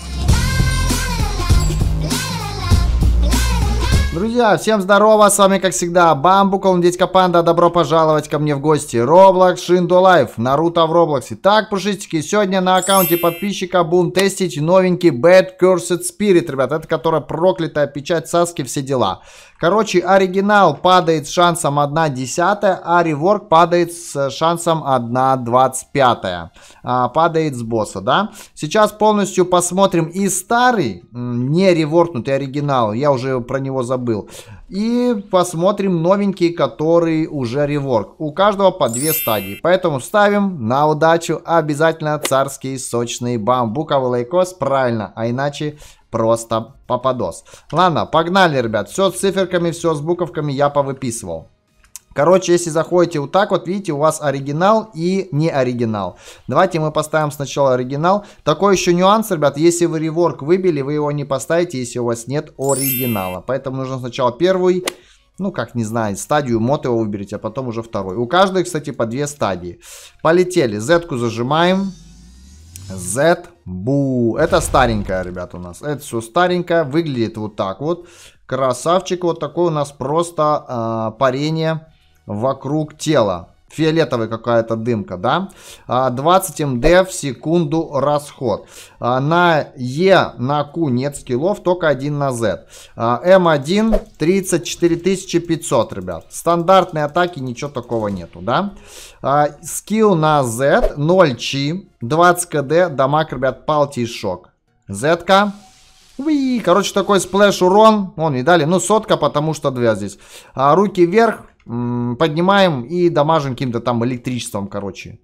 Yeah. Друзья, всем здорово, с вами как всегда Бамбукл, Дядька Панда, добро пожаловать ко мне в гости. Роблокс, Шиндо Лайф, Наруто в Роблоксе. Так, пушистики, сегодня на аккаунте подписчика будем тестить новенький Bad Cursed Spirit, ребят. Это которая проклятая печать Саски, все дела. Короче, оригинал падает с шансом 1 десятая, а реворк падает с шансом 1 25 а, Падает с босса, да? Сейчас полностью посмотрим и старый, не реворкнутый оригинал, я уже про него забыл забыл. И посмотрим новенький, который уже реворк. У каждого по две стадии. Поэтому ставим на удачу обязательно царские сочные бамбуковый лайкос. Правильно, а иначе просто попадос. Ладно, погнали, ребят. Все с циферками, все с буковками я повыписывал. Короче, если заходите вот так вот, видите, у вас оригинал и не оригинал. Давайте мы поставим сначала оригинал. Такой еще нюанс, ребят, если вы реворк выбили, вы его не поставите, если у вас нет оригинала. Поэтому нужно сначала первый, ну как, не знаю, стадию мод его выберите, а потом уже второй. У каждой, кстати, по две стадии. Полетели, Z-ку зажимаем. Z, бу. Это старенькая, ребят, у нас. Это все старенькая, выглядит вот так вот. Красавчик, вот такой у нас просто э, парение вокруг тела. Фиолетовая какая-то дымка, да? 20 а, МД в секунду расход. А, на Е, на Q нет скиллов, только один на Z. М1 34 500, ребят. стандартные атаки ничего такого нету, да? А, скилл на Z 0 чи, 20 КД, дамаг, ребят, палти и шок. Зетка. Короче, такой сплэш урон. Вон, видали? Ну, сотка, потому что две здесь. А, руки вверх поднимаем и дамажим каким-то там электричеством, короче.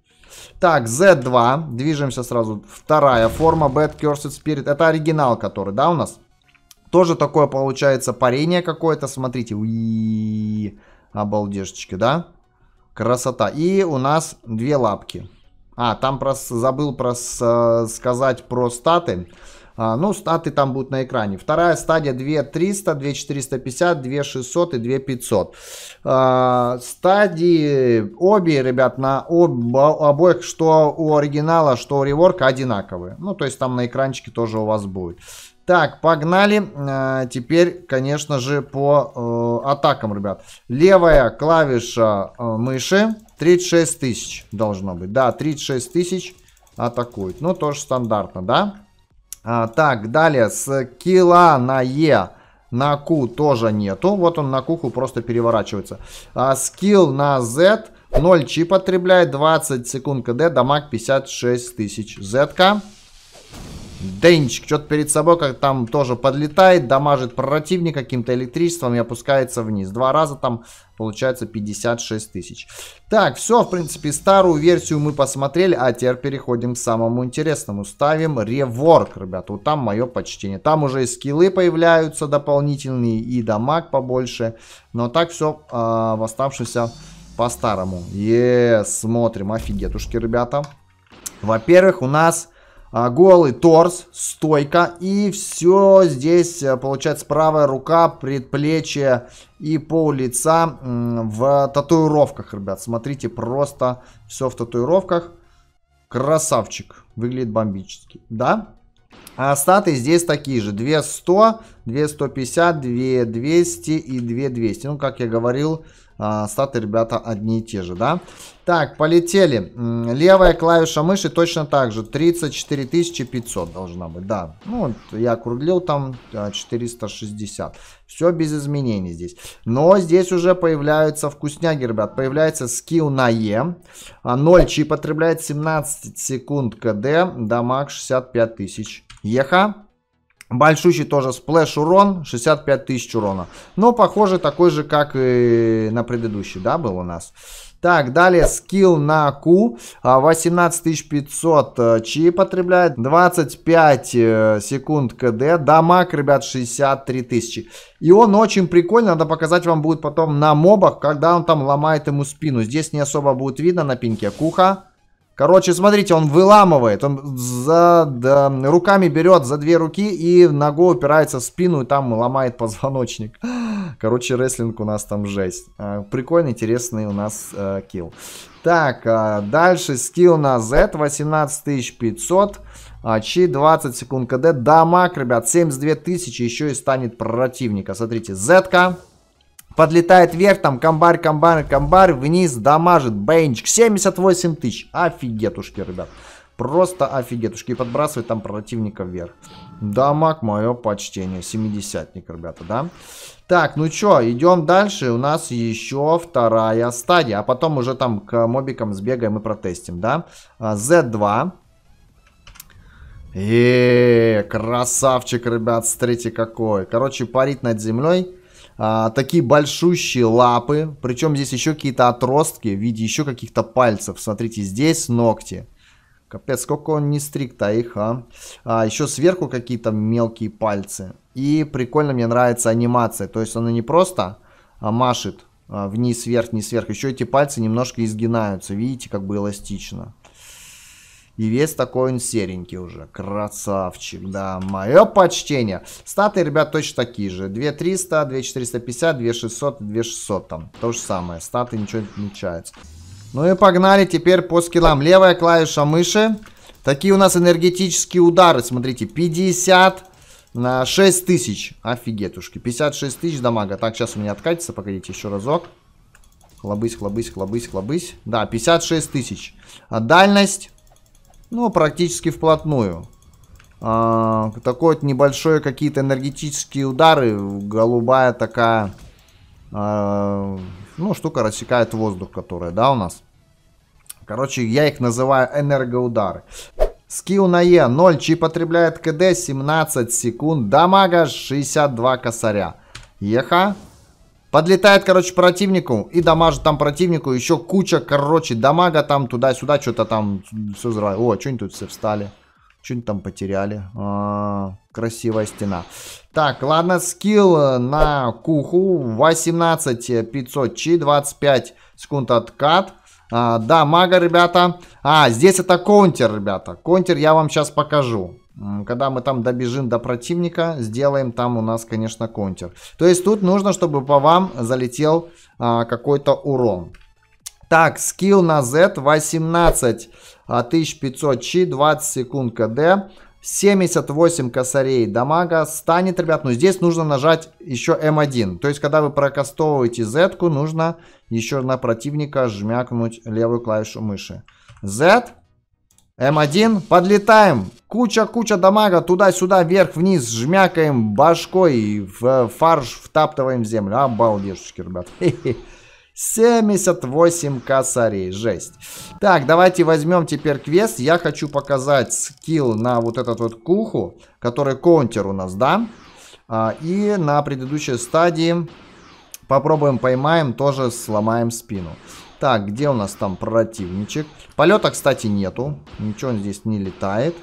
Так, Z2, движемся сразу. Вторая форма, Bad Cursed Spirit, это оригинал который, да, у нас? Тоже такое получается парение какое-то, смотрите. Уи, обалдежечки, да? Красота. И у нас две лапки. А, там про, забыл про, э, сказать про статы. А, ну, статы там будут на экране. Вторая стадия 2300, 2450, 2600 и 2500. А, стадии обе, ребят, на об, обоих, что у оригинала, что у реворка одинаковые. Ну, то есть там на экранчике тоже у вас будет. Так, погнали. А, теперь, конечно же, по э, атакам, ребят. Левая клавиша э, мыши 36 тысяч должно быть. Да, 36 тысяч атакует. Ну, тоже стандартно, да? А, так, далее. с Скилла на Е на Q тоже нету. Вот он на куху просто переворачивается. А, скилл на Z 0 чип потребляет 20 секунд КД, дамаг 56 тысяч. Z-ка Денчик что-то перед собой как там тоже подлетает, дамажит противник каким-то электричеством и опускается вниз. Два раза там получается 56 тысяч. Так, все, в принципе, старую версию мы посмотрели, а теперь переходим к самому интересному. Ставим реворк, ребята, вот там мое почтение. Там уже и скиллы появляются дополнительные, и дамаг побольше. Но так все э, а, в оставшемся по-старому. Е, смотрим, офигетушки, ребята. Во-первых, у нас... А, голый торс, стойка и все здесь э, получается правая рука, предплечье и пол лица в татуировках, ребят. Смотрите, просто все в татуировках. Красавчик, выглядит бомбически, да? А статы здесь такие же. 2100, 2150, 2200 и 2200. Ну, как я говорил, а, статы, ребята, одни и те же, да? Так, полетели. Левая клавиша мыши точно так же. 34 500 должна быть, да. Ну, я округлил там 460. А, Все без изменений здесь. Но здесь уже появляются вкусняги, ребят. Появляется скилл на Е. 0 а чи потребляет 17 секунд КД. Дамаг 65 тысяч Еха. Большущий тоже сплэш урон, 65 тысяч урона. Но похоже такой же, как и на предыдущий, да, был у нас. Так, далее скилл на Q, 18500 а, э, чи потребляет, 25 э, секунд КД, дамаг, ребят, 63 тысячи. И он очень прикольный, надо показать вам будет потом на мобах, когда он там ломает ему спину. Здесь не особо будет видно на пинке Куха. Короче, смотрите, он выламывает, он за, да, руками берет за две руки и ногой упирается в спину и там ломает позвоночник. Короче, рестлинг у нас там жесть. А, прикольный, интересный у нас э, килл. Так, э, дальше скилл на Z 18500. А, чи 20 секунд КД. Дамаг, ребят, 72 тысячи еще и станет противника. Смотрите, Z-ка. Подлетает вверх, там комбарь, комбарь, комбарь, вниз, дамажит, бенчик, 78 тысяч. Офигетушки, ребят. Просто офигетушки. И подбрасывает там противника вверх. Дамаг, мое почтение. ник, ребята, да? Так, ну чё, идем дальше. У нас еще вторая стадия. А потом уже там к мобикам сбегаем и протестим, да? Z2. А, Эээ, красавчик, ребят, смотрите какой. Короче, парит над землей. А, такие большущие лапы, причем здесь еще какие-то отростки в виде еще каких-то пальцев. Смотрите, здесь ногти. Капец, сколько он не стриг-то их, а. а еще сверху какие-то мелкие пальцы. И прикольно мне нравится анимация. То есть она не просто а, машет а, вниз, вверх, вниз, вверх. Еще эти пальцы немножко изгинаются. Видите, как бы эластично. И весь такой он серенький уже. Красавчик, да. Мое почтение. Статы, ребят, точно такие же. 2300, 2450, 2600, 2600 там. То же самое. Статы ничего не отличаются. Ну и погнали теперь по скиллам. Левая клавиша мыши. Такие у нас энергетические удары. Смотрите, 50 на 6 тысяч. Офигетушки. 56 тысяч дамага. Так, сейчас у меня откатится. Погодите, еще разок. Хлобысь, хлобысь, хлобысь, хлобысь. Да, 56 тысяч. А дальность... Ну, практически вплотную. А, такое вот небольшое какие-то энергетические удары. Голубая такая... А, ну, штука рассекает воздух, которая, да, у нас. Короче, я их называю энергоудары. Скилл на Е 0, чи потребляет КД 17 секунд, дамага 62 косаря. Еха, Подлетает, короче, противнику и дамажит там противнику. Еще куча, короче, дамага там туда-сюда, что-то там все взрывает. О, что-нибудь тут все встали. Что-нибудь там потеряли. А, красивая стена. Так, ладно, скилл э, на куху. 18 500 э, чи, 25 секунд откат. А, да, мага, ребята. А, здесь это контер, ребята. Контер я вам сейчас покажу. Когда мы там добежим до противника, сделаем там у нас, конечно, контр. То есть тут нужно, чтобы по вам залетел а, какой-то урон. Так, скилл на Z 18 1500 а, чи, 20 секунд КД. 78 косарей дамага станет, ребят, но здесь нужно нажать еще М1. Эм То есть, когда вы прокастовываете Z, нужно еще на противника жмякнуть левую клавишу мыши. Z, М1, эм подлетаем. Куча-куча дамага туда-сюда, вверх-вниз, жмякаем башкой и в фарш втаптываем в землю. Обалдешечки, ребят. Хе -хе. 78 косарей, жесть. Так, давайте возьмем теперь квест. Я хочу показать скилл на вот этот вот куху, который контер у нас, да? А, и на предыдущей стадии попробуем поймаем, тоже сломаем спину. Так, где у нас там противничек? Полета, кстати, нету. Ничего здесь не летает.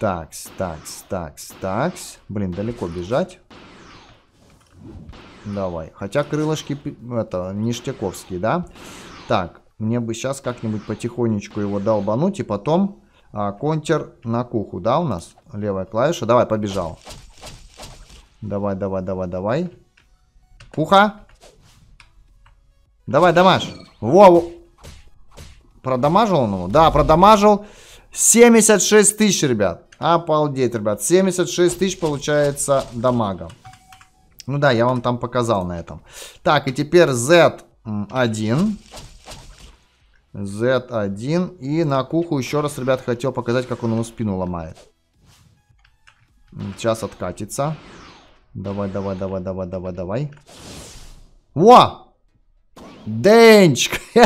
Такс, такс, такс, такс. Блин, далеко бежать. Давай. Хотя крылышки это ништяковские, да? Так, мне бы сейчас как-нибудь потихонечку его долбануть. И потом а, контер на куху, да, у нас? Левая клавиша. Давай, побежал. Давай, давай, давай, давай. Куха. Давай, дамаж. Во! Продамажил он его? Да, продамажил. Продамажил. 76 тысяч, ребят. Обалдеть, ребят. 76 тысяч получается дамага. Ну да, я вам там показал на этом. Так, и теперь Z1. Z1. И на куху еще раз, ребят, хотел показать, как он ему спину ломает. Сейчас откатится. Давай, давай, давай, давай, давай, давай. Во! Денчик!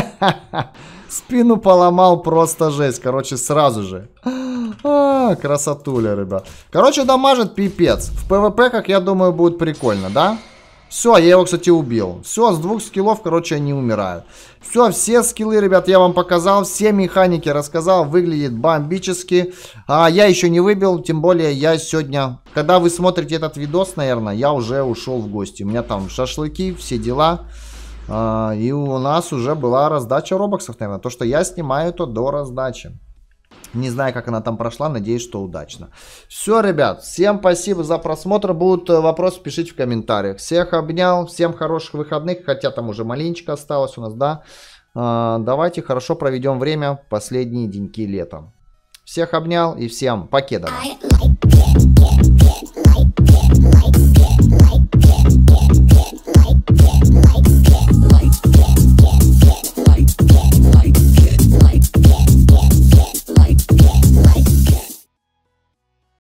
Спину поломал, просто жесть. Короче, сразу же. А, красотуля, ребят. Короче, дамажит пипец. В ПВП, как я думаю, будет прикольно, да? Все, я его, кстати, убил. Все, с двух скиллов, короче, они умирают. Все, все скиллы, ребят, я вам показал. Все механики рассказал. Выглядит бомбически. А я еще не выбил, тем более я сегодня... Когда вы смотрите этот видос, наверное, я уже ушел в гости. У меня там шашлыки, все дела. А, и у нас уже была раздача робоксов, наверное. То, что я снимаю, то до раздачи. Не знаю, как она там прошла, надеюсь, что удачно. Все, ребят, всем спасибо за просмотр. Будут э, вопросы, пишите в комментариях. Всех обнял, всем хороших выходных, хотя там уже маленечко осталось у нас, да. А, давайте хорошо проведем время, последние деньки летом. Всех обнял и всем покедово.